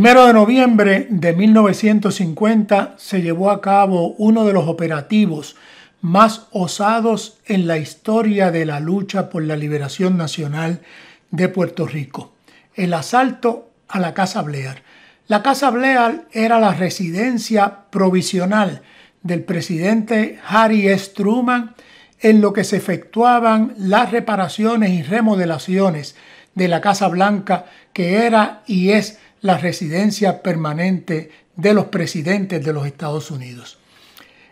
1 de noviembre de 1950 se llevó a cabo uno de los operativos más osados en la historia de la lucha por la liberación nacional de Puerto Rico, el asalto a la Casa Blear. La Casa Blear era la residencia provisional del presidente Harry S. Truman en lo que se efectuaban las reparaciones y remodelaciones de la Casa Blanca que era y es la residencia permanente de los presidentes de los Estados Unidos.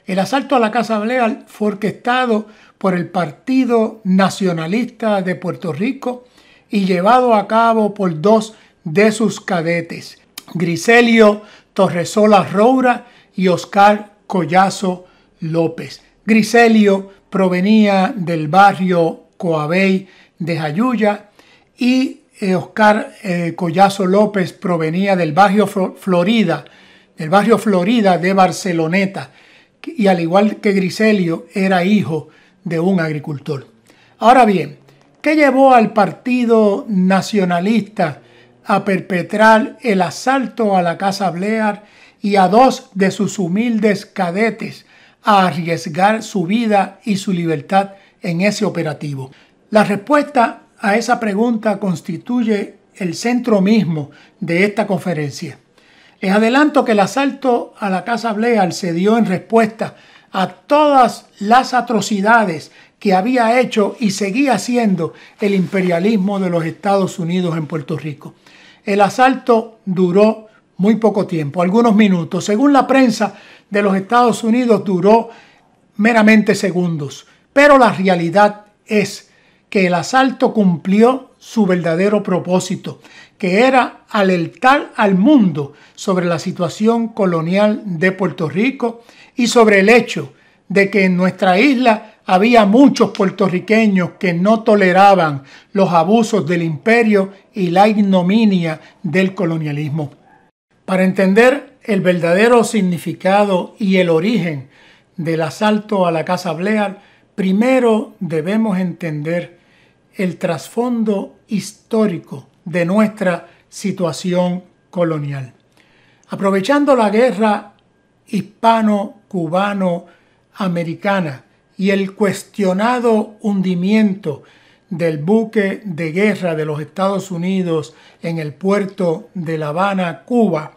El asalto a la Casa Blanca fue orquestado por el Partido Nacionalista de Puerto Rico y llevado a cabo por dos de sus cadetes, Griselio Torresola Roura y Oscar Collazo López. Griselio provenía del barrio Coabey de Jayuya y eh, Oscar eh, Collazo López provenía del barrio Florida, del barrio Florida de Barceloneta, y al igual que Griselio era hijo de un agricultor. Ahora bien, ¿qué llevó al Partido Nacionalista a perpetrar el asalto a la Casa Blear y a dos de sus humildes cadetes a arriesgar su vida y su libertad en ese operativo? La respuesta a esa pregunta constituye el centro mismo de esta conferencia. Les adelanto que el asalto a la Casa Bleal se dio en respuesta a todas las atrocidades que había hecho y seguía haciendo el imperialismo de los Estados Unidos en Puerto Rico. El asalto duró muy poco tiempo, algunos minutos. Según la prensa de los Estados Unidos duró meramente segundos, pero la realidad es que el asalto cumplió su verdadero propósito, que era alertar al mundo sobre la situación colonial de Puerto Rico y sobre el hecho de que en nuestra isla había muchos puertorriqueños que no toleraban los abusos del imperio y la ignominia del colonialismo. Para entender el verdadero significado y el origen del asalto a la Casa Bleal, primero debemos entender el trasfondo histórico de nuestra situación colonial. Aprovechando la guerra hispano-cubano-americana y el cuestionado hundimiento del buque de guerra de los Estados Unidos en el puerto de La Habana, Cuba,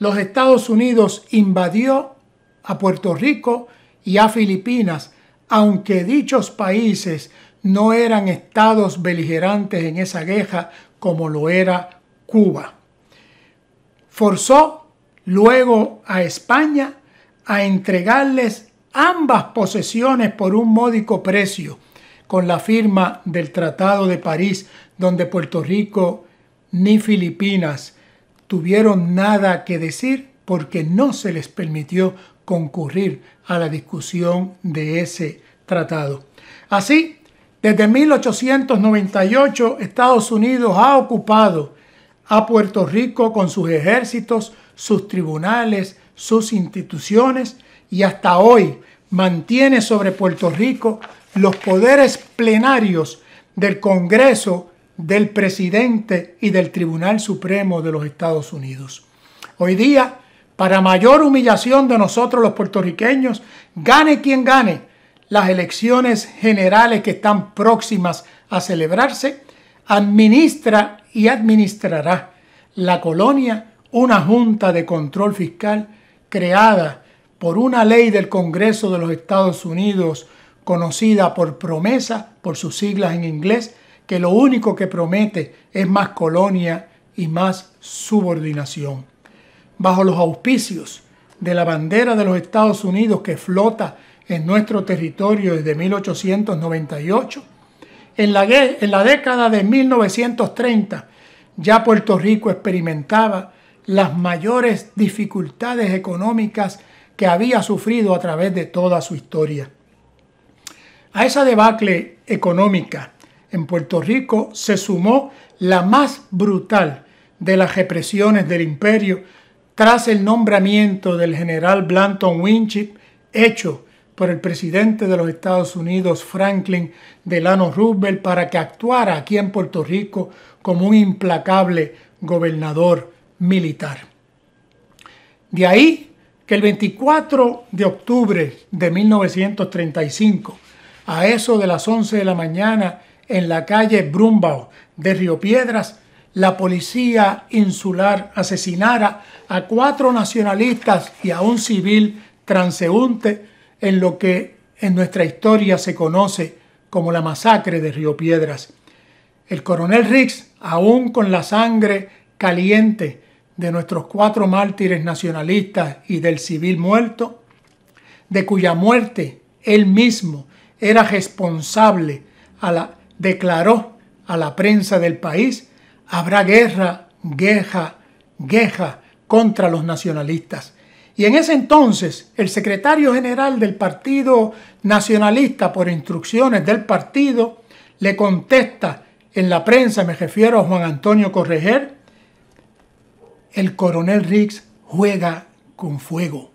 los Estados Unidos invadió a Puerto Rico y a Filipinas, aunque dichos países no eran estados beligerantes en esa guerra como lo era Cuba. Forzó luego a España a entregarles ambas posesiones por un módico precio con la firma del Tratado de París, donde Puerto Rico ni Filipinas tuvieron nada que decir porque no se les permitió concurrir a la discusión de ese tratado. Así, desde 1898 Estados Unidos ha ocupado a Puerto Rico con sus ejércitos, sus tribunales, sus instituciones y hasta hoy mantiene sobre Puerto Rico los poderes plenarios del Congreso, del presidente y del Tribunal Supremo de los Estados Unidos. Hoy día, para mayor humillación de nosotros los puertorriqueños, gane quien gane, las elecciones generales que están próximas a celebrarse, administra y administrará la colonia una Junta de Control Fiscal creada por una ley del Congreso de los Estados Unidos conocida por promesa, por sus siglas en inglés, que lo único que promete es más colonia y más subordinación. Bajo los auspicios de la bandera de los Estados Unidos que flota en nuestro territorio desde 1898. En la, en la década de 1930 ya Puerto Rico experimentaba las mayores dificultades económicas que había sufrido a través de toda su historia. A esa debacle económica en Puerto Rico se sumó la más brutal de las represiones del imperio tras el nombramiento del general Blanton Winship hecho por el presidente de los Estados Unidos, Franklin Delano Roosevelt, para que actuara aquí en Puerto Rico como un implacable gobernador militar. De ahí que el 24 de octubre de 1935, a eso de las 11 de la mañana, en la calle Brumbao de Río Piedras, la policía insular asesinara a cuatro nacionalistas y a un civil transeúnte en lo que en nuestra historia se conoce como la masacre de Río Piedras. El coronel Riggs, aún con la sangre caliente de nuestros cuatro mártires nacionalistas y del civil muerto, de cuya muerte él mismo era responsable, a la, declaró a la prensa del país, habrá guerra, guerra, guerra contra los nacionalistas. Y en ese entonces, el secretario general del Partido Nacionalista, por instrucciones del partido, le contesta en la prensa, me refiero a Juan Antonio Correger, el coronel Riggs juega con fuego.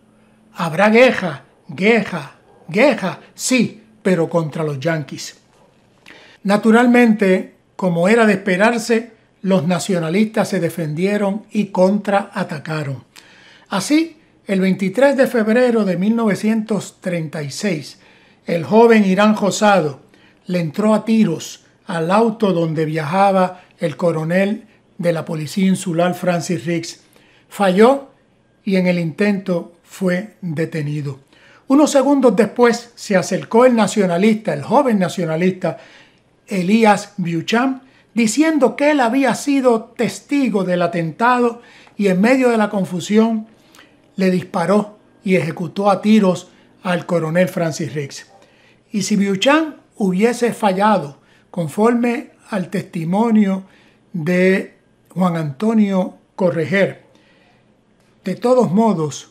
Habrá guerra, guerra, guerra, sí, pero contra los yanquis. Naturalmente, como era de esperarse, los nacionalistas se defendieron y contraatacaron. Así, el 23 de febrero de 1936, el joven Irán Josado le entró a tiros al auto donde viajaba el coronel de la Policía Insular Francis Riggs. Falló y en el intento fue detenido. Unos segundos después se acercó el nacionalista, el joven nacionalista Elías Buchan, diciendo que él había sido testigo del atentado y en medio de la confusión le disparó y ejecutó a tiros al coronel Francis Rix. Y si Biuchan hubiese fallado conforme al testimonio de Juan Antonio Correger, de todos modos,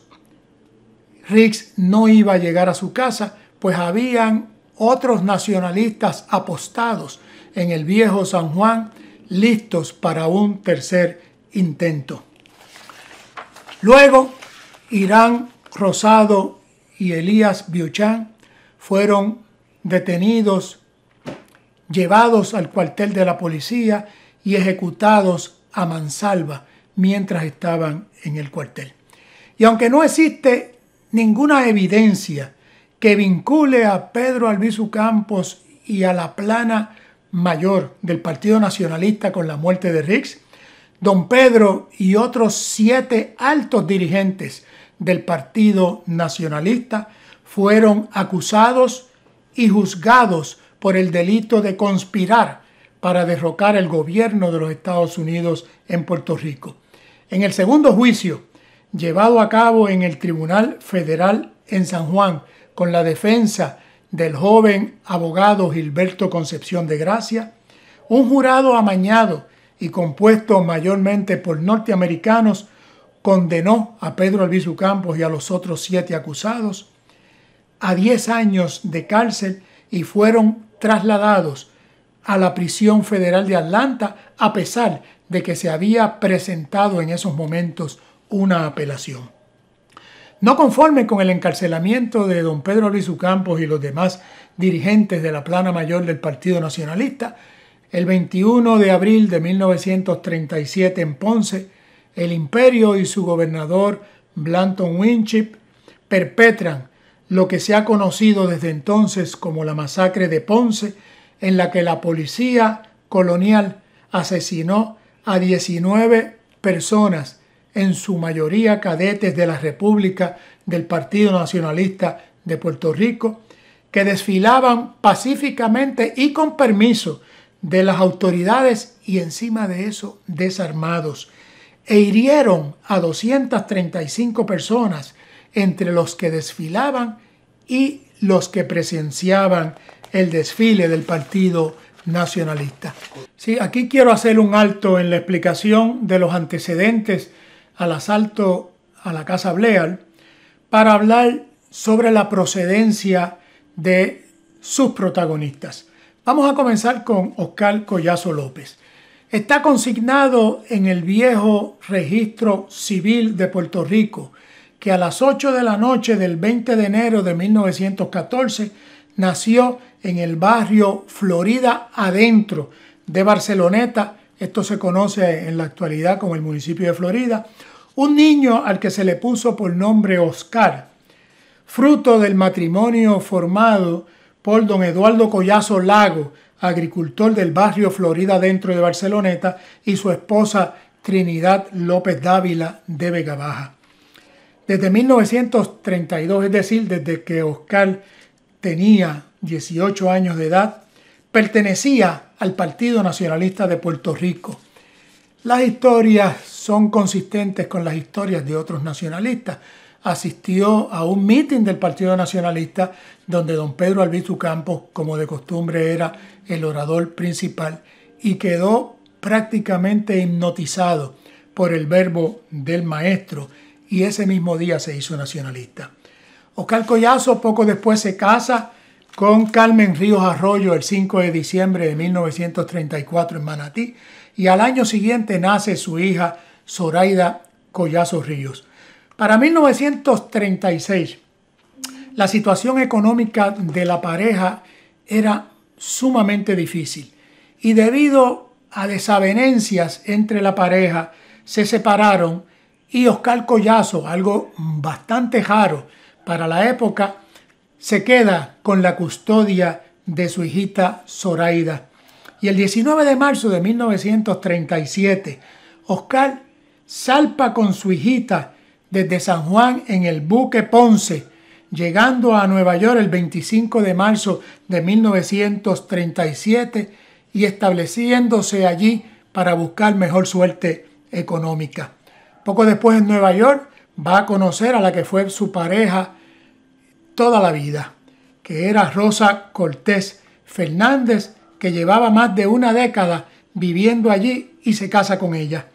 Rix no iba a llegar a su casa, pues habían otros nacionalistas apostados en el viejo San Juan, listos para un tercer intento. Luego Irán Rosado y Elías Biuchán fueron detenidos, llevados al cuartel de la policía y ejecutados a mansalva mientras estaban en el cuartel. Y aunque no existe ninguna evidencia que vincule a Pedro Albizu Campos y a la plana mayor del Partido Nacionalista con la muerte de Rix, don Pedro y otros siete altos dirigentes del Partido Nacionalista fueron acusados y juzgados por el delito de conspirar para derrocar el gobierno de los Estados Unidos en Puerto Rico. En el segundo juicio, llevado a cabo en el Tribunal Federal en San Juan con la defensa del joven abogado Gilberto Concepción de Gracia, un jurado amañado y compuesto mayormente por norteamericanos condenó a Pedro Albizu Campos y a los otros siete acusados a 10 años de cárcel y fueron trasladados a la prisión federal de Atlanta a pesar de que se había presentado en esos momentos una apelación. No conforme con el encarcelamiento de don Pedro Luis Campos y los demás dirigentes de la plana mayor del Partido Nacionalista, el 21 de abril de 1937 en Ponce, el imperio y su gobernador Blanton Winship perpetran lo que se ha conocido desde entonces como la masacre de Ponce, en la que la policía colonial asesinó a 19 personas, en su mayoría cadetes de la República del Partido Nacionalista de Puerto Rico, que desfilaban pacíficamente y con permiso de las autoridades y encima de eso desarmados e hirieron a 235 personas entre los que desfilaban y los que presenciaban el desfile del Partido Nacionalista. Sí, aquí quiero hacer un alto en la explicación de los antecedentes al asalto a la Casa Bleal para hablar sobre la procedencia de sus protagonistas. Vamos a comenzar con Oscar Collazo López está consignado en el viejo registro civil de Puerto Rico que a las 8 de la noche del 20 de enero de 1914 nació en el barrio Florida Adentro de Barceloneta, esto se conoce en la actualidad como el municipio de Florida, un niño al que se le puso por nombre Oscar, fruto del matrimonio formado por don Eduardo Collazo Lago, agricultor del barrio Florida dentro de Barceloneta, y su esposa Trinidad López Dávila de Vega Baja. Desde 1932, es decir, desde que Oscar tenía 18 años de edad, pertenecía al Partido Nacionalista de Puerto Rico. Las historias son consistentes con las historias de otros nacionalistas, asistió a un mitin del Partido Nacionalista donde don Pedro Albizu Campos, como de costumbre, era el orador principal y quedó prácticamente hipnotizado por el verbo del maestro y ese mismo día se hizo nacionalista. Oscar Collazo poco después se casa con Carmen Ríos Arroyo el 5 de diciembre de 1934 en Manatí y al año siguiente nace su hija Zoraida Collazo Ríos. Para 1936, la situación económica de la pareja era sumamente difícil y debido a desavenencias entre la pareja se separaron y Oscar Collazo, algo bastante raro para la época, se queda con la custodia de su hijita Zoraida. Y el 19 de marzo de 1937, Oscar salpa con su hijita desde San Juan en el buque Ponce, llegando a Nueva York el 25 de marzo de 1937 y estableciéndose allí para buscar mejor suerte económica. Poco después en Nueva York va a conocer a la que fue su pareja toda la vida, que era Rosa Cortés Fernández, que llevaba más de una década viviendo allí y se casa con ella.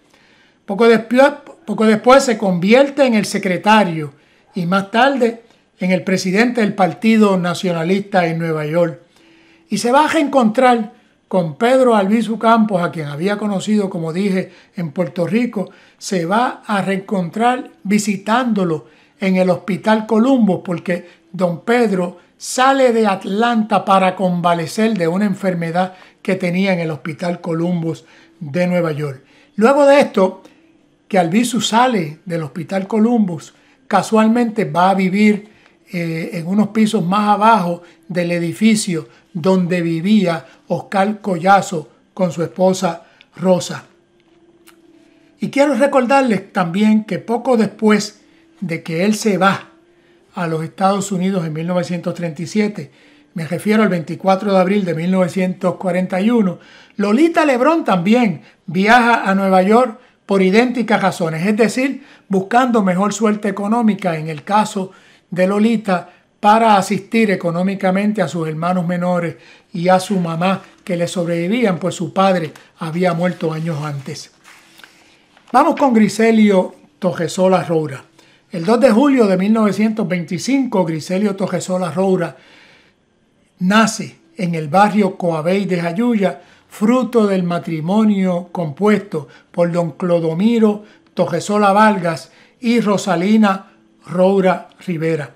Poco después, se convierte en el secretario y más tarde en el presidente del Partido Nacionalista en Nueva York. Y se va a reencontrar con Pedro Albizu Campos, a quien había conocido, como dije, en Puerto Rico. Se va a reencontrar visitándolo en el Hospital Columbus porque don Pedro sale de Atlanta para convalecer de una enfermedad que tenía en el Hospital Columbus de Nueva York. Luego de esto, que Albizu sale del Hospital Columbus, casualmente va a vivir eh, en unos pisos más abajo del edificio donde vivía Oscar Collazo con su esposa Rosa. Y quiero recordarles también que poco después de que él se va a los Estados Unidos en 1937, me refiero al 24 de abril de 1941, Lolita Lebrón también viaja a Nueva York por idénticas razones, es decir, buscando mejor suerte económica en el caso de Lolita para asistir económicamente a sus hermanos menores y a su mamá que le sobrevivían, pues su padre había muerto años antes. Vamos con Griselio Tojesola Roura. El 2 de julio de 1925, Griselio Tojesola Roura nace en el barrio Coabey de Jayuya fruto del matrimonio compuesto por don Clodomiro Tojesola Vargas y Rosalina Roura Rivera.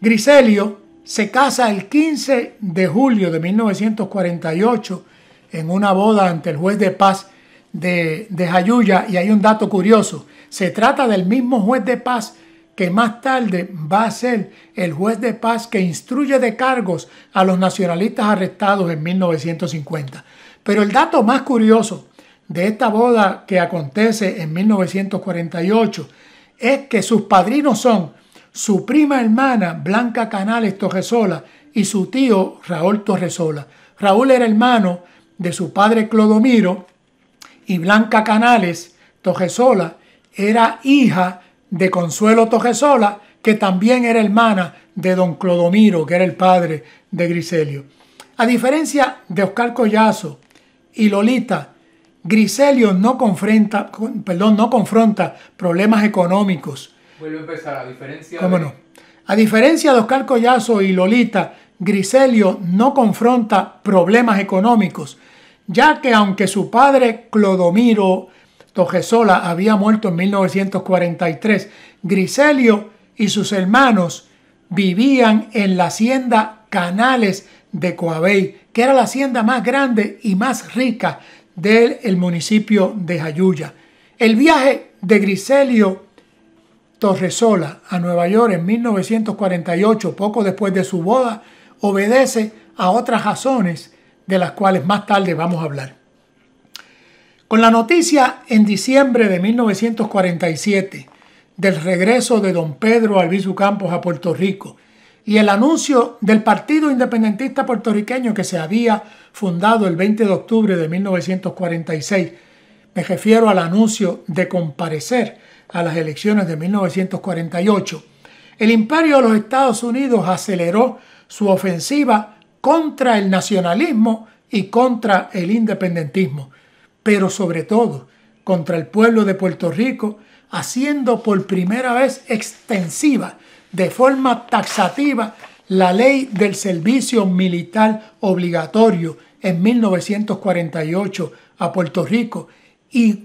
Griselio se casa el 15 de julio de 1948 en una boda ante el juez de paz de, de Jayuya y hay un dato curioso, se trata del mismo juez de paz que más tarde va a ser el juez de paz que instruye de cargos a los nacionalistas arrestados en 1950. Pero el dato más curioso de esta boda que acontece en 1948 es que sus padrinos son su prima hermana Blanca Canales Torresola y su tío Raúl Torresola. Raúl era hermano de su padre Clodomiro y Blanca Canales Torresola era hija de Consuelo Torresola, que también era hermana de don Clodomiro, que era el padre de Griselio. A diferencia de Oscar Collazo, y Lolita, Griselio no confronta, perdón, no confronta problemas económicos. Vuelvo a empezar, a diferencia de... Oscar Collazo y Lolita, Griselio no confronta problemas económicos, ya que aunque su padre Clodomiro Tojesola había muerto en 1943, Griselio y sus hermanos vivían en la hacienda Canales de Coabey, que era la hacienda más grande y más rica del municipio de Jayuya. El viaje de Griselio Torresola a Nueva York en 1948, poco después de su boda, obedece a otras razones de las cuales más tarde vamos a hablar. Con la noticia en diciembre de 1947 del regreso de don Pedro Albizu Campos a Puerto Rico y el anuncio del Partido Independentista Puertorriqueño que se había fundado el 20 de octubre de 1946. Me refiero al anuncio de comparecer a las elecciones de 1948. El imperio de los Estados Unidos aceleró su ofensiva contra el nacionalismo y contra el independentismo, pero sobre todo contra el pueblo de Puerto Rico, haciendo por primera vez extensiva de forma taxativa la ley del servicio militar obligatorio en 1948 a Puerto Rico y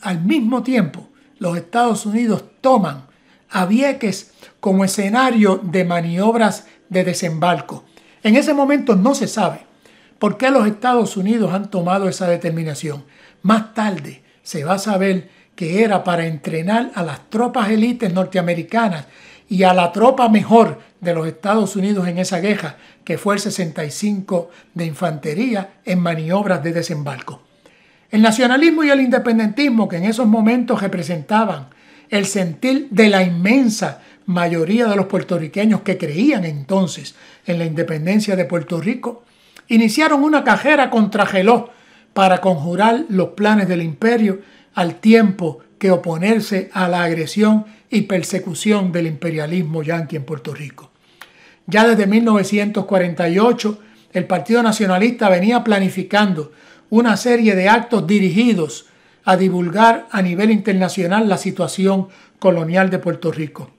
al mismo tiempo los Estados Unidos toman a Vieques como escenario de maniobras de desembarco. En ese momento no se sabe por qué los Estados Unidos han tomado esa determinación. Más tarde se va a saber que era para entrenar a las tropas élites norteamericanas y a la tropa mejor de los Estados Unidos en esa guerra, que fue el 65 de infantería en maniobras de desembarco. El nacionalismo y el independentismo, que en esos momentos representaban el sentir de la inmensa mayoría de los puertorriqueños que creían entonces en la independencia de Puerto Rico, iniciaron una cajera Geló para conjurar los planes del imperio al tiempo que oponerse a la agresión y persecución del imperialismo yanqui en Puerto Rico. Ya desde 1948, el Partido Nacionalista venía planificando una serie de actos dirigidos a divulgar a nivel internacional la situación colonial de Puerto Rico.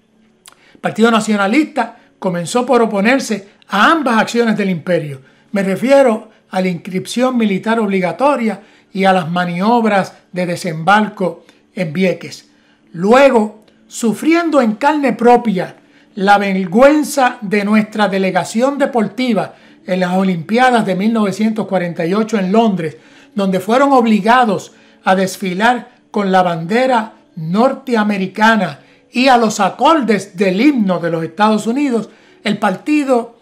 El Partido Nacionalista comenzó por oponerse a ambas acciones del imperio. Me refiero a la inscripción militar obligatoria y a las maniobras de desembarco en Vieques. Luego sufriendo en carne propia la vergüenza de nuestra delegación deportiva en las Olimpiadas de 1948 en Londres, donde fueron obligados a desfilar con la bandera norteamericana y a los acordes del himno de los Estados Unidos, el Partido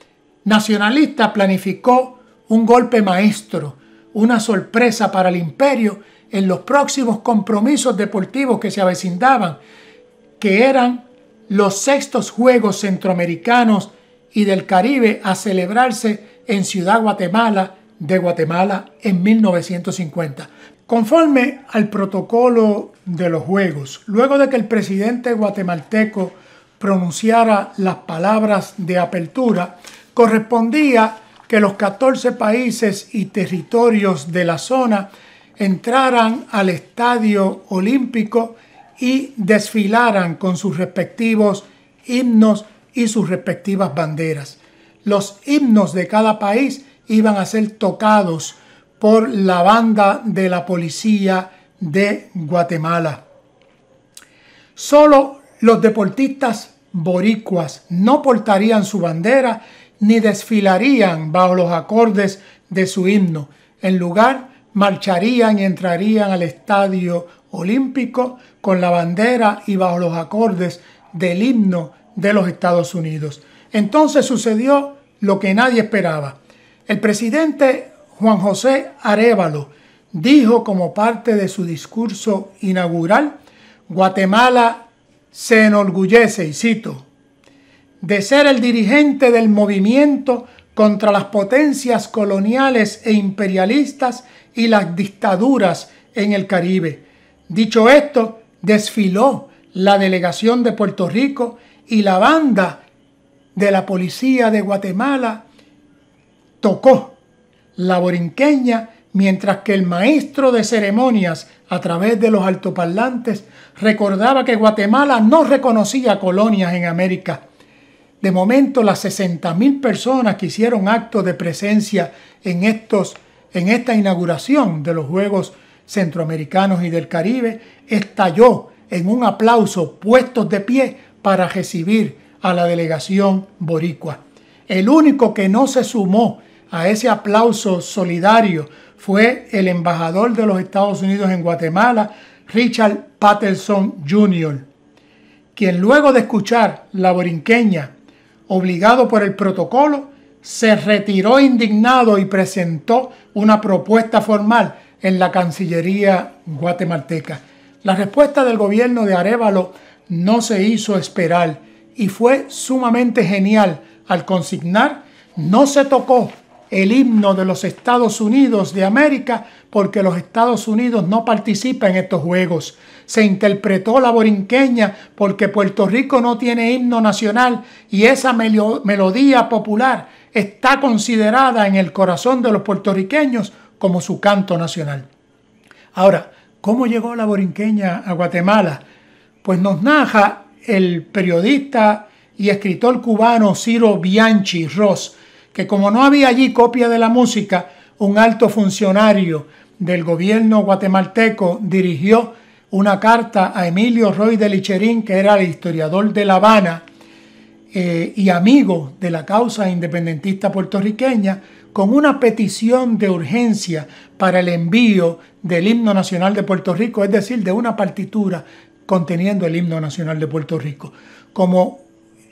Nacionalista planificó un golpe maestro, una sorpresa para el imperio en los próximos compromisos deportivos que se avecindaban que eran los sextos Juegos Centroamericanos y del Caribe a celebrarse en Ciudad Guatemala de Guatemala en 1950. Conforme al protocolo de los Juegos, luego de que el presidente guatemalteco pronunciara las palabras de apertura, correspondía que los 14 países y territorios de la zona entraran al estadio olímpico y desfilaran con sus respectivos himnos y sus respectivas banderas. Los himnos de cada país iban a ser tocados por la banda de la policía de Guatemala. Solo los deportistas boricuas no portarían su bandera ni desfilarían bajo los acordes de su himno. En lugar, marcharían y entrarían al estadio olímpico con la bandera y bajo los acordes del himno de los Estados Unidos. Entonces sucedió lo que nadie esperaba. El presidente Juan José Arevalo dijo como parte de su discurso inaugural, Guatemala se enorgullece, y cito, de ser el dirigente del movimiento contra las potencias coloniales e imperialistas y las dictaduras en el Caribe Dicho esto, desfiló la delegación de Puerto Rico y la banda de la policía de Guatemala tocó la borinqueña mientras que el maestro de ceremonias a través de los altoparlantes recordaba que Guatemala no reconocía colonias en América. De momento, las 60.000 personas que hicieron acto de presencia en, estos, en esta inauguración de los Juegos centroamericanos y del Caribe, estalló en un aplauso puestos de pie para recibir a la delegación boricua. El único que no se sumó a ese aplauso solidario fue el embajador de los Estados Unidos en Guatemala, Richard Patterson Jr., quien luego de escuchar la borinqueña, obligado por el protocolo, se retiró indignado y presentó una propuesta formal en la Cancillería guatemalteca. La respuesta del gobierno de Arevalo no se hizo esperar y fue sumamente genial al consignar no se tocó el himno de los Estados Unidos de América porque los Estados Unidos no participan en estos juegos. Se interpretó la borinqueña porque Puerto Rico no tiene himno nacional y esa melodía popular está considerada en el corazón de los puertorriqueños como su canto nacional. Ahora, ¿cómo llegó la borinqueña a Guatemala? Pues nos naja el periodista y escritor cubano Ciro Bianchi Ross, que como no había allí copia de la música, un alto funcionario del gobierno guatemalteco dirigió una carta a Emilio Roy de Licherín, que era el historiador de La Habana eh, y amigo de la causa independentista puertorriqueña, con una petición de urgencia para el envío del himno nacional de Puerto Rico, es decir, de una partitura conteniendo el himno nacional de Puerto Rico. Como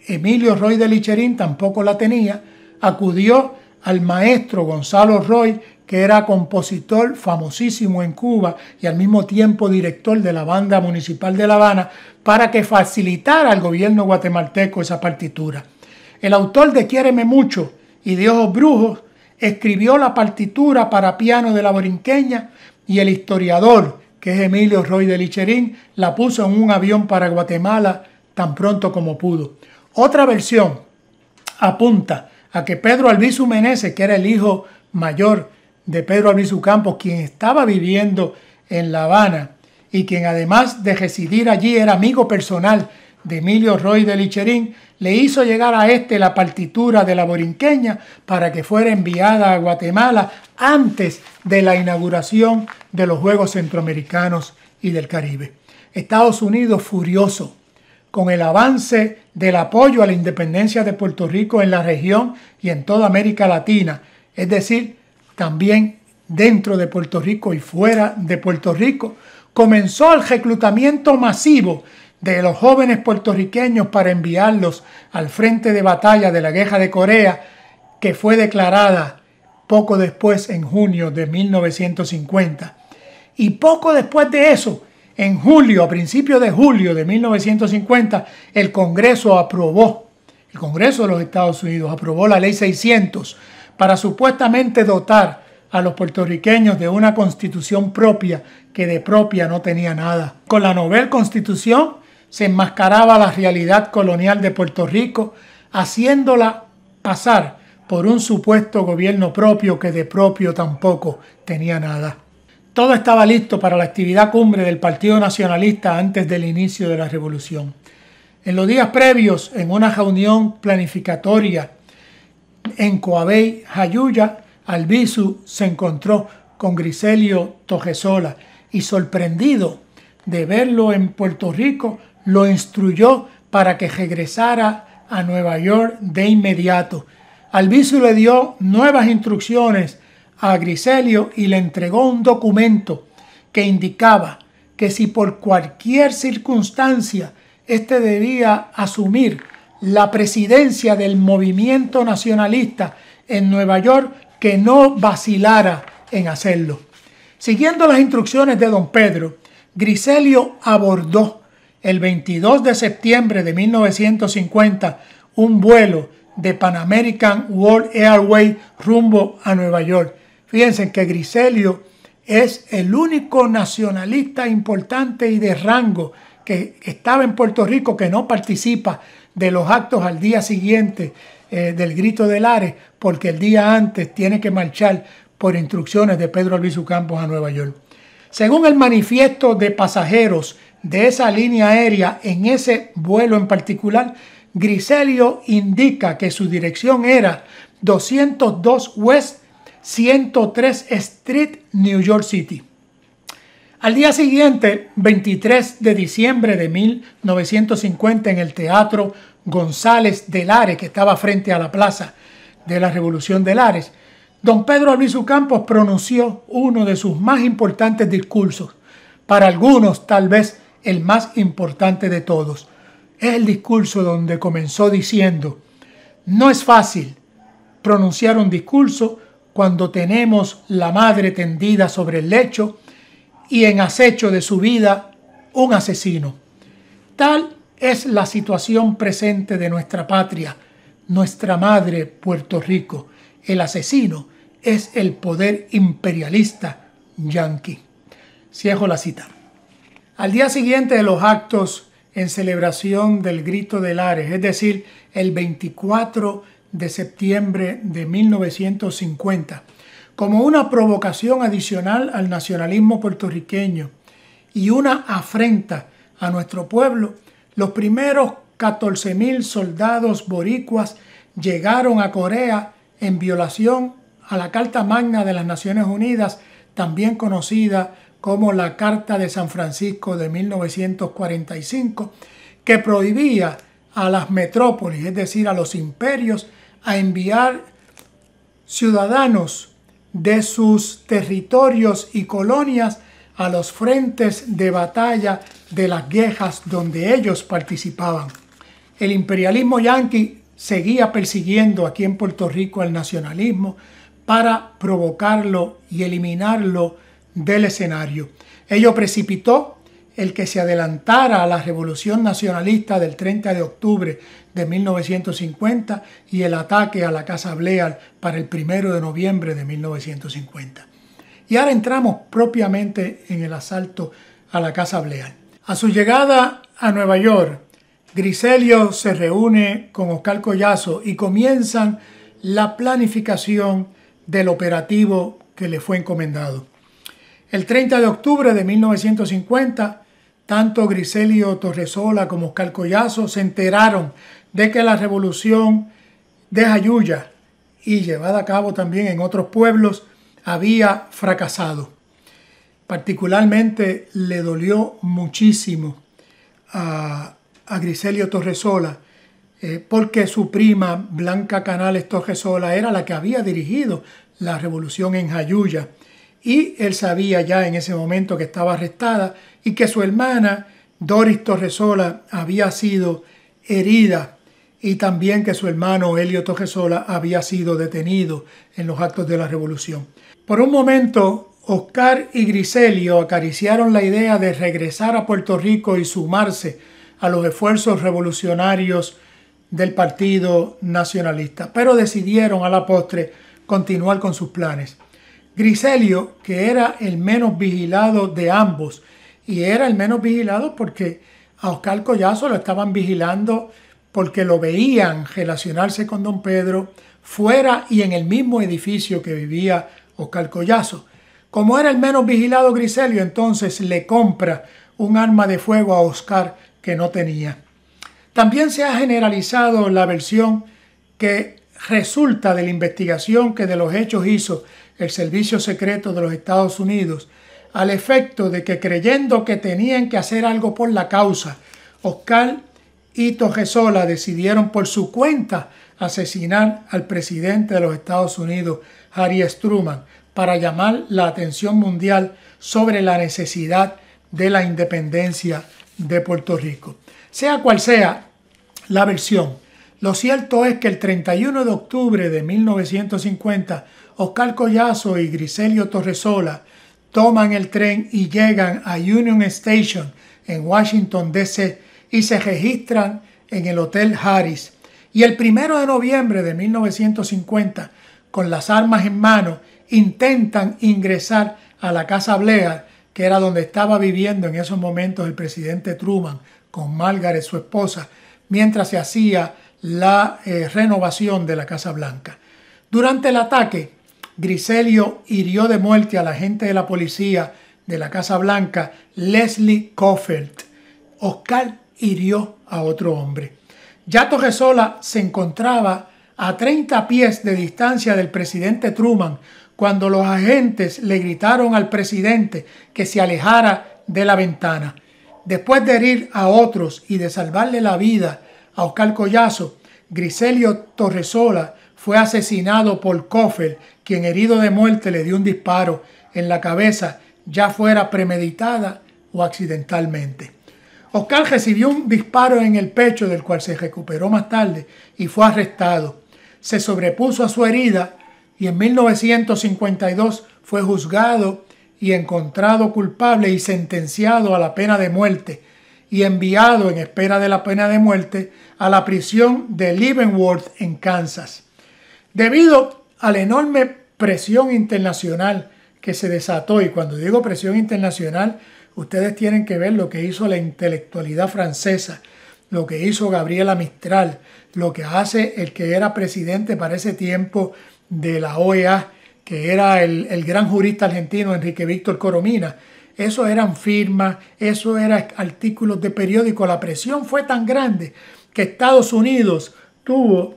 Emilio Roy de Licherín tampoco la tenía, acudió al maestro Gonzalo Roy, que era compositor famosísimo en Cuba y al mismo tiempo director de la banda municipal de La Habana, para que facilitara al gobierno guatemalteco esa partitura. El autor de Quiéreme mucho y dios Brujos escribió la partitura para piano de la Borinqueña y el historiador, que es Emilio Roy de Licherín, la puso en un avión para Guatemala tan pronto como pudo. Otra versión apunta a que Pedro Albizu Meneses, que era el hijo mayor de Pedro Albizu Campos, quien estaba viviendo en La Habana y quien además de residir allí era amigo personal de Emilio Roy de Licherín, le hizo llegar a este la partitura de la borinqueña para que fuera enviada a Guatemala antes de la inauguración de los Juegos Centroamericanos y del Caribe. Estados Unidos furioso con el avance del apoyo a la independencia de Puerto Rico en la región y en toda América Latina, es decir, también dentro de Puerto Rico y fuera de Puerto Rico, comenzó el reclutamiento masivo de los jóvenes puertorriqueños para enviarlos al frente de batalla de la guerra de Corea, que fue declarada poco después en junio de 1950. Y poco después de eso, en julio, a principios de julio de 1950, el Congreso aprobó, el Congreso de los Estados Unidos aprobó la Ley 600 para supuestamente dotar a los puertorriqueños de una constitución propia que de propia no tenía nada. Con la Nobel Constitución se enmascaraba la realidad colonial de Puerto Rico, haciéndola pasar por un supuesto gobierno propio que de propio tampoco tenía nada. Todo estaba listo para la actividad cumbre del Partido Nacionalista antes del inicio de la revolución. En los días previos, en una reunión planificatoria en Coabey, Jayuya, Albizu se encontró con Griselio Tojesola y sorprendido de verlo en Puerto Rico, lo instruyó para que regresara a Nueva York de inmediato. Albizu le dio nuevas instrucciones a Griselio y le entregó un documento que indicaba que si por cualquier circunstancia éste debía asumir la presidencia del movimiento nacionalista en Nueva York, que no vacilara en hacerlo. Siguiendo las instrucciones de don Pedro, Griselio abordó el 22 de septiembre de 1950 un vuelo de Pan American World Airways rumbo a Nueva York. Fíjense que Griselio es el único nacionalista importante y de rango que estaba en Puerto Rico que no participa de los actos al día siguiente eh, del grito del Ares, porque el día antes tiene que marchar por instrucciones de Pedro Luis Campos a Nueva York. Según el manifiesto de pasajeros de esa línea aérea en ese vuelo en particular, Griselio indica que su dirección era 202 West 103 Street, New York City. Al día siguiente, 23 de diciembre de 1950, en el Teatro González de Lares, que estaba frente a la Plaza de la Revolución de Lares, don Pedro Alviso Campos pronunció uno de sus más importantes discursos, para algunos tal vez el más importante de todos. Es el discurso donde comenzó diciendo, no es fácil pronunciar un discurso cuando tenemos la madre tendida sobre el lecho y en acecho de su vida un asesino. Tal es la situación presente de nuestra patria, nuestra madre Puerto Rico. El asesino es el poder imperialista yanqui. Cierro la cita. Al día siguiente de los actos en celebración del Grito de Lares, es decir, el 24 de septiembre de 1950, como una provocación adicional al nacionalismo puertorriqueño y una afrenta a nuestro pueblo, los primeros 14.000 soldados boricuas llegaron a Corea en violación a la Carta Magna de las Naciones Unidas, también conocida como la Carta de San Francisco de 1945, que prohibía a las metrópolis, es decir, a los imperios, a enviar ciudadanos de sus territorios y colonias a los frentes de batalla de las guerras donde ellos participaban. El imperialismo yanqui seguía persiguiendo aquí en Puerto Rico al nacionalismo para provocarlo y eliminarlo del escenario. Ello precipitó el que se adelantara a la revolución nacionalista del 30 de octubre de 1950 y el ataque a la Casa Bleal para el 1 de noviembre de 1950. Y ahora entramos propiamente en el asalto a la Casa Bleal. A su llegada a Nueva York, Griselio se reúne con Oscar Collazo y comienzan la planificación del operativo que le fue encomendado. El 30 de octubre de 1950, tanto Griselio Torresola como Oscar Collazo se enteraron de que la revolución de Jayuya y llevada a cabo también en otros pueblos había fracasado. Particularmente le dolió muchísimo a, Griselio Torresola eh, porque su prima Blanca Canales Torresola era la que había dirigido la revolución en Jayuya y él sabía ya en ese momento que estaba arrestada y que su hermana Doris Torresola había sido herida y también que su hermano Helio Torresola había sido detenido en los actos de la revolución. Por un momento, Oscar y Griselio acariciaron la idea de regresar a Puerto Rico y sumarse a los esfuerzos revolucionarios del Partido Nacionalista, pero decidieron a la postre continuar con sus planes. Griselio, que era el menos vigilado de ambos, y era el menos vigilado porque a Oscar Collazo lo estaban vigilando porque lo veían relacionarse con don Pedro fuera y en el mismo edificio que vivía Oscar Collazo. Como era el menos vigilado Griselio, entonces le compra un arma de fuego a Oscar que no tenía. También se ha generalizado la versión que resulta de la investigación que de los hechos hizo el Servicio Secreto de los Estados Unidos, al efecto de que creyendo que tenían que hacer algo por la causa, Oscar y Torresola decidieron por su cuenta asesinar al presidente de los Estados Unidos, Harry Truman, para llamar la atención mundial sobre la necesidad de la independencia de Puerto Rico. Sea cual sea la versión, lo cierto es que el 31 de octubre de 1950 Oscar Collazo y Griselio Torresola toman el tren y llegan a Union Station en Washington, D.C. y se registran en el Hotel Harris. Y el primero de noviembre de 1950, con las armas en mano, intentan ingresar a la Casa Blea, que era donde estaba viviendo en esos momentos el presidente Truman con Margaret, su esposa, mientras se hacía la eh, renovación de la Casa Blanca. Durante el ataque, Griselio hirió de muerte al agente de la policía de la Casa Blanca, Leslie Coffert. Oscar hirió a otro hombre. Ya Torresola se encontraba a 30 pies de distancia del presidente Truman cuando los agentes le gritaron al presidente que se alejara de la ventana. Después de herir a otros y de salvarle la vida a Oscar Collazo, Griselio Torresola fue asesinado por Koffel, quien herido de muerte le dio un disparo en la cabeza, ya fuera premeditada o accidentalmente. Oscar recibió un disparo en el pecho del cual se recuperó más tarde y fue arrestado. Se sobrepuso a su herida y en 1952 fue juzgado y encontrado culpable y sentenciado a la pena de muerte y enviado en espera de la pena de muerte a la prisión de Leavenworth en Kansas. Debido a la enorme presión internacional que se desató, y cuando digo presión internacional, ustedes tienen que ver lo que hizo la intelectualidad francesa, lo que hizo Gabriela Mistral, lo que hace el que era presidente para ese tiempo de la OEA, que era el, gran jurista argentino Enrique Víctor Coromina. Eso eran firmas, eso eran artículos de periódico. La presión fue tan grande que Estados Unidos tuvo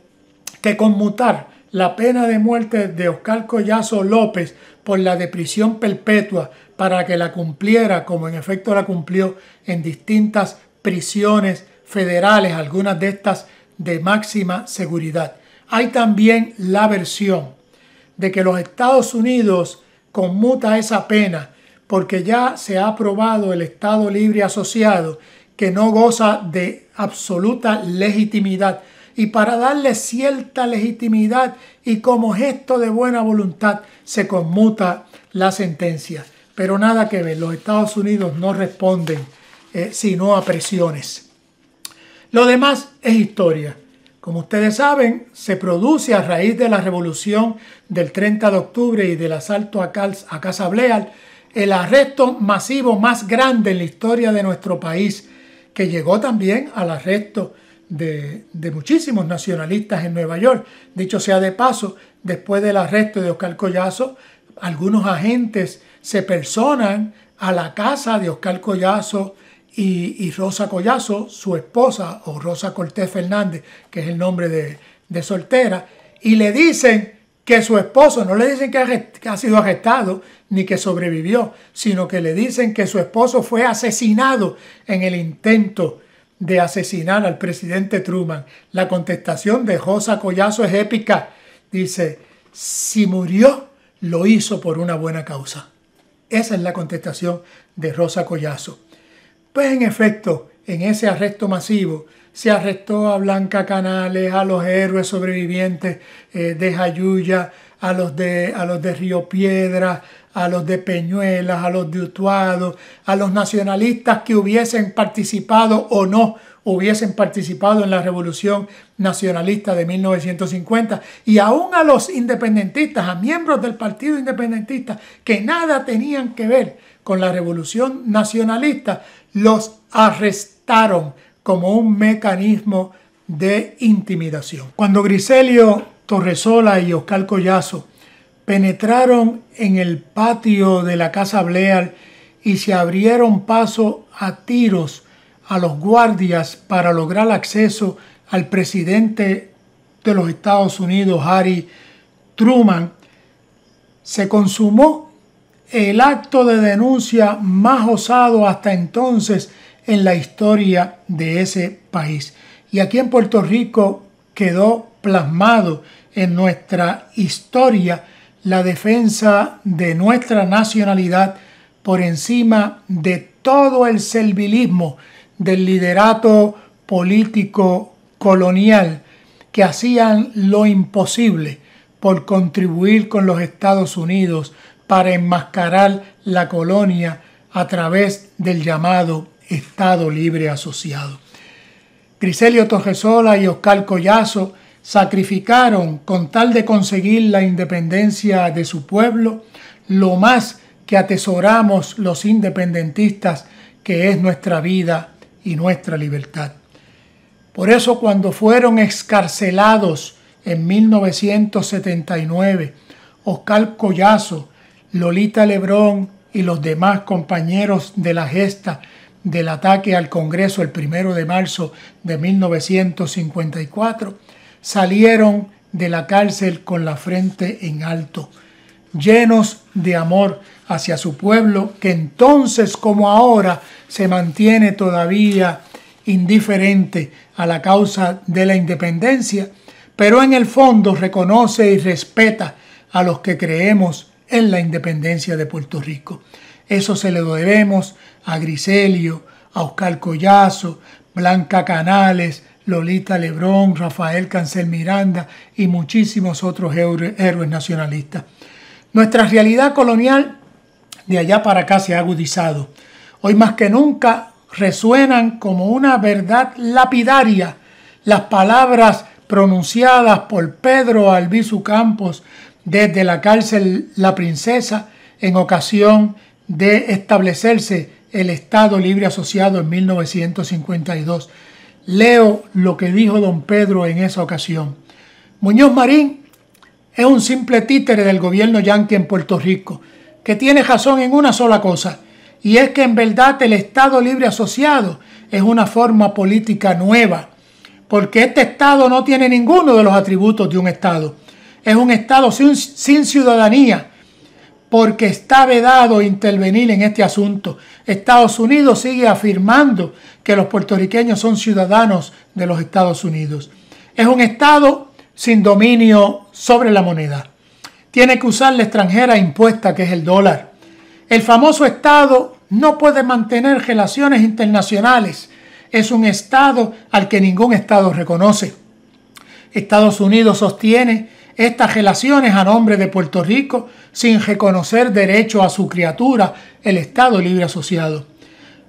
que conmutar la pena de muerte de Oscar Collazo López por la de prisión perpetua para que la cumpliera, como en efecto la cumplió, en distintas prisiones federales, algunas de estas de máxima seguridad. Hay también la versión de que los Estados Unidos conmuta esa pena porque ya se ha aprobado el Estado Libre Asociado que no goza de absoluta legitimidad y para darle cierta legitimidad y como gesto de buena voluntad se conmuta la sentencia. Pero nada que ver, los Estados Unidos no responden eh, sino a presiones. Lo demás es historia. Como ustedes saben, se produce a raíz de la revolución del 30 de octubre y del asalto a, a Casa Bleal el arresto masivo más grande en la historia de nuestro país, que llegó también al arresto de, muchísimos nacionalistas en Nueva York. Dicho sea de paso, después del arresto de Oscar Collazo, algunos agentes se personan a la casa de Oscar Collazo y, Rosa Collazo, su esposa, o Rosa Cortés Fernández, que es el nombre de, de soltera, y le dicen que su esposo, no le dicen que ha, que ha sido arrestado ni que sobrevivió, sino que le dicen que su esposo fue asesinado en el intento de asesinar al presidente Truman. La contestación de Rosa Collazo es épica. Dice, si murió, lo hizo por una buena causa. Esa es la contestación de Rosa Collazo. Pues en efecto, en ese arresto masivo se arrestó a Blanca Canales, a los héroes sobrevivientes eh, de Jayuya, a los de, a los de Río Piedra, a los de Peñuelas, a los de Utuado, a los nacionalistas que hubiesen participado o no hubiesen participado en la revolución nacionalista de 1950 y aún a los independentistas, a miembros del Partido Independentista que nada tenían que ver con la revolución nacionalista, los arrestaron como un mecanismo de intimidación. Cuando Griselio Torresola y Oscar Collazo penetraron en el patio de la casa Bleal y se abrieron paso a tiros a los guardias para lograr acceso al presidente de los Estados Unidos, Harry Truman, se consumó el acto de denuncia más osado hasta entonces en la historia de ese país. Y aquí en Puerto Rico quedó plasmado en nuestra historia la defensa de nuestra nacionalidad por encima de todo el servilismo del liderato político colonial que hacían lo imposible por contribuir con los Estados Unidos para enmascarar la colonia a través del llamado Estado Libre Asociado. Griselio Torresola y Oscar Collazo sacrificaron con tal de conseguir la independencia de su pueblo, lo más que atesoramos los independentistas, que es nuestra vida y nuestra libertad. Por eso cuando fueron excarcelados en 1979, Oscar Collazo, Lolita Lebrón y los demás compañeros de la gesta del ataque al Congreso el primero de marzo de 1954, salieron de la cárcel con la frente en alto, llenos de amor hacia su pueblo, que entonces como ahora se mantiene todavía indiferente a la causa de la independencia, pero en el fondo reconoce y respeta a los que creemos en la independencia de Puerto Rico. Eso se le debemos a Griselio, a Oscar Collazo, Blanca Canales, Lolita Lebrón, Rafael Cancel Miranda y muchísimos otros héroes nacionalistas. Nuestra realidad colonial de allá para acá se ha agudizado. Hoy más que nunca resuenan como una verdad lapidaria las palabras pronunciadas por Pedro Albizu Campos desde la cárcel La Princesa en ocasión de establecerse el Estado Libre Asociado en 1952. Leo lo que dijo don Pedro en esa ocasión. Muñoz Marín es un simple títere del gobierno yanqui en Puerto Rico, que tiene razón en una sola cosa, y es que en verdad el Estado Libre Asociado es una forma política nueva, porque este Estado no tiene ninguno de los atributos de un Estado. Es un Estado sin, sin ciudadanía, porque está vedado intervenir en este asunto. Estados Unidos sigue afirmando que los puertorriqueños son ciudadanos de los Estados Unidos. Es un Estado sin dominio sobre la moneda. Tiene que usar la extranjera impuesta, que es el dólar. El famoso Estado no puede mantener relaciones internacionales. Es un Estado al que ningún Estado reconoce. Estados Unidos sostiene estas relaciones a nombre de Puerto Rico sin reconocer derecho a su criatura, el Estado Libre Asociado,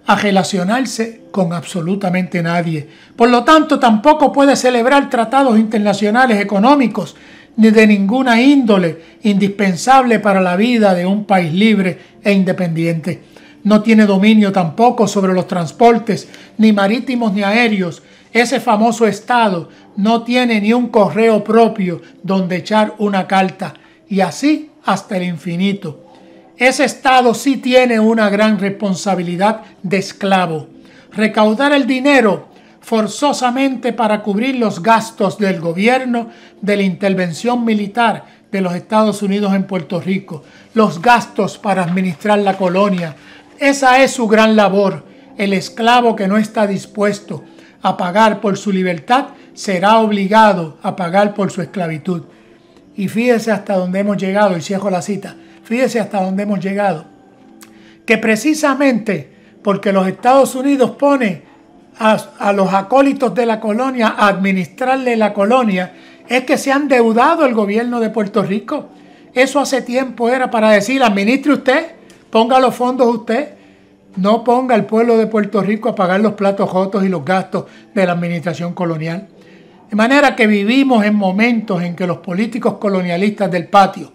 a relacionarse con absolutamente nadie. Por lo tanto, tampoco puede celebrar tratados internacionales económicos ni de ninguna índole indispensable para la vida de un país libre e independiente no tiene dominio tampoco sobre los transportes, ni marítimos ni aéreos. Ese famoso Estado no tiene ni un correo propio donde echar una carta, y así hasta el infinito. Ese Estado sí tiene una gran responsabilidad de esclavo. Recaudar el dinero forzosamente para cubrir los gastos del gobierno de la intervención militar de los Estados Unidos en Puerto Rico, los gastos para administrar la colonia, esa es su gran labor. El esclavo que no está dispuesto a pagar por su libertad será obligado a pagar por su esclavitud. Y fíjese hasta dónde hemos llegado, y cierro la cita, fíjese hasta dónde hemos llegado. Que precisamente porque los Estados Unidos pone a, los acólitos de la colonia a administrarle la colonia, es que se han deudado el gobierno de Puerto Rico. Eso hace tiempo era para decir, administre usted, Ponga los fondos usted. No ponga al pueblo de Puerto Rico a pagar los platos rotos y los gastos de la administración colonial. De manera que vivimos en momentos en que los políticos colonialistas del patio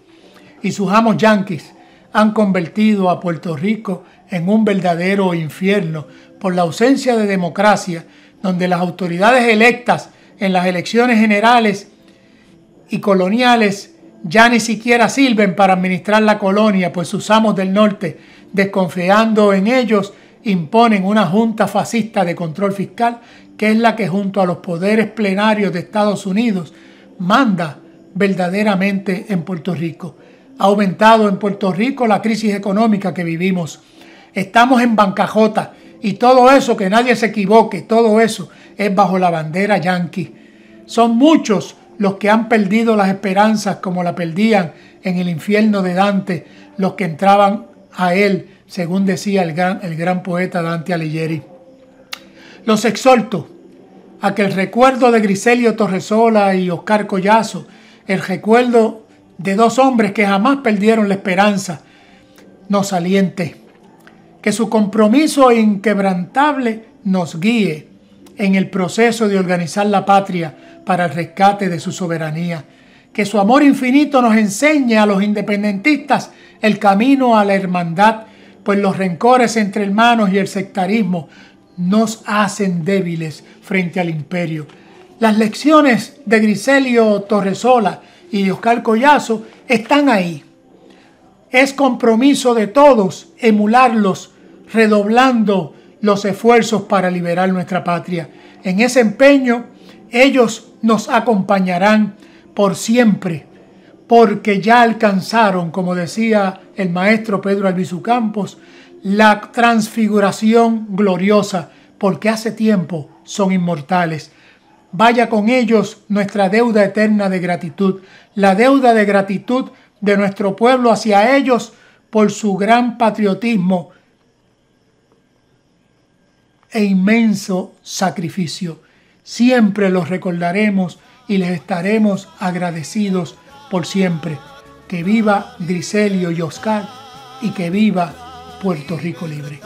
y sus amos yanquis han convertido a Puerto Rico en un verdadero infierno por la ausencia de democracia, donde las autoridades electas en las elecciones generales y coloniales ya ni siquiera sirven para administrar la colonia, pues sus amos del norte, desconfiando en ellos, imponen una junta fascista de control fiscal, que es la que junto a los poderes plenarios de Estados Unidos manda verdaderamente en Puerto Rico. Ha aumentado en Puerto Rico la crisis económica que vivimos. Estamos en bancajota y todo eso, que nadie se equivoque, todo eso es bajo la bandera yanqui. Son muchos los que han perdido las esperanzas como la perdían en el infierno de Dante, los que entraban a él, según decía el gran, el gran poeta Dante Alighieri. Los exhorto a que el recuerdo de Griselio Torresola y Oscar Collazo, el recuerdo de dos hombres que jamás perdieron la esperanza, nos aliente. Que su compromiso inquebrantable nos guíe en el proceso de organizar la patria para el rescate de su soberanía. Que su amor infinito nos enseñe a los independentistas el camino a la hermandad, pues los rencores entre hermanos y el sectarismo nos hacen débiles frente al imperio. Las lecciones de Griselio Torresola y Oscar Collazo están ahí. Es compromiso de todos emularlos, redoblando los esfuerzos para liberar nuestra patria. En ese empeño ellos nos acompañarán por siempre, porque ya alcanzaron, como decía el maestro Pedro Albizu Campos, la transfiguración gloriosa, porque hace tiempo son inmortales. Vaya con ellos nuestra deuda eterna de gratitud, la deuda de gratitud de nuestro pueblo hacia ellos por su gran patriotismo e inmenso sacrificio. Siempre los recordaremos y les estaremos agradecidos por siempre. Que viva Griselio y Oscar y que viva Puerto Rico Libre.